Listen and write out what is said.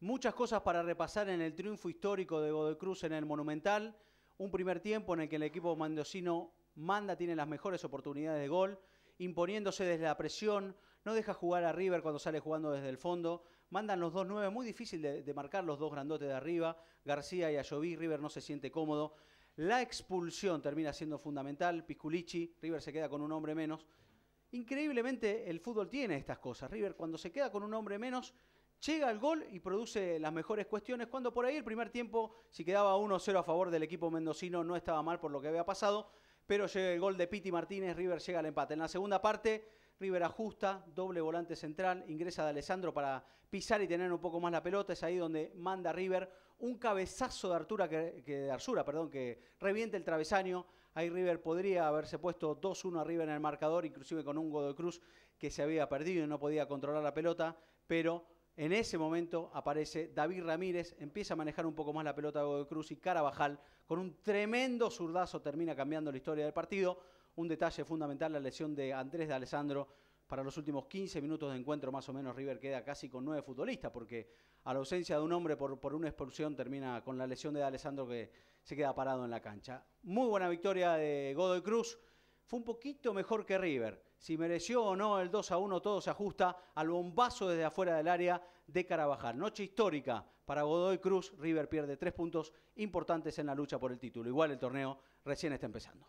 Muchas cosas para repasar en el triunfo histórico de Godoy Cruz en el Monumental. Un primer tiempo en el que el equipo mendocino manda, tiene las mejores oportunidades de gol, imponiéndose desde la presión, no deja jugar a River cuando sale jugando desde el fondo. Mandan los dos nueve, muy difícil de, de marcar los dos grandotes de arriba, García y Ayoví, River no se siente cómodo. La expulsión termina siendo fundamental, Pisculichi, River se queda con un hombre menos. Increíblemente el fútbol tiene estas cosas. River cuando se queda con un hombre menos llega al gol y produce las mejores cuestiones, cuando por ahí el primer tiempo, si quedaba 1-0 a favor del equipo mendocino, no estaba mal por lo que había pasado, pero llega el gol de Piti Martínez, River llega al empate. En la segunda parte, River ajusta, doble volante central, ingresa de Alessandro para pisar y tener un poco más la pelota, es ahí donde manda River un cabezazo de Artura que, de Arsura, perdón, que reviente el travesaño. Ahí River podría haberse puesto 2-1 arriba en el marcador, inclusive con un Godoy Cruz que se había perdido y no podía controlar la pelota, pero en ese momento aparece David Ramírez, empieza a manejar un poco más la pelota de Godoy Cruz y Carabajal con un tremendo zurdazo termina cambiando la historia del partido. Un detalle fundamental, la lesión de Andrés de Alessandro. Para los últimos 15 minutos de encuentro, más o menos, River queda casi con nueve futbolistas, porque a la ausencia de un hombre por, por una expulsión termina con la lesión de Alessandro que se queda parado en la cancha. Muy buena victoria de Godoy Cruz fue un poquito mejor que River. Si mereció o no el 2 a 1, todo se ajusta al bombazo desde afuera del área de Carabajal. Noche histórica para Godoy Cruz. River pierde tres puntos importantes en la lucha por el título. Igual el torneo recién está empezando.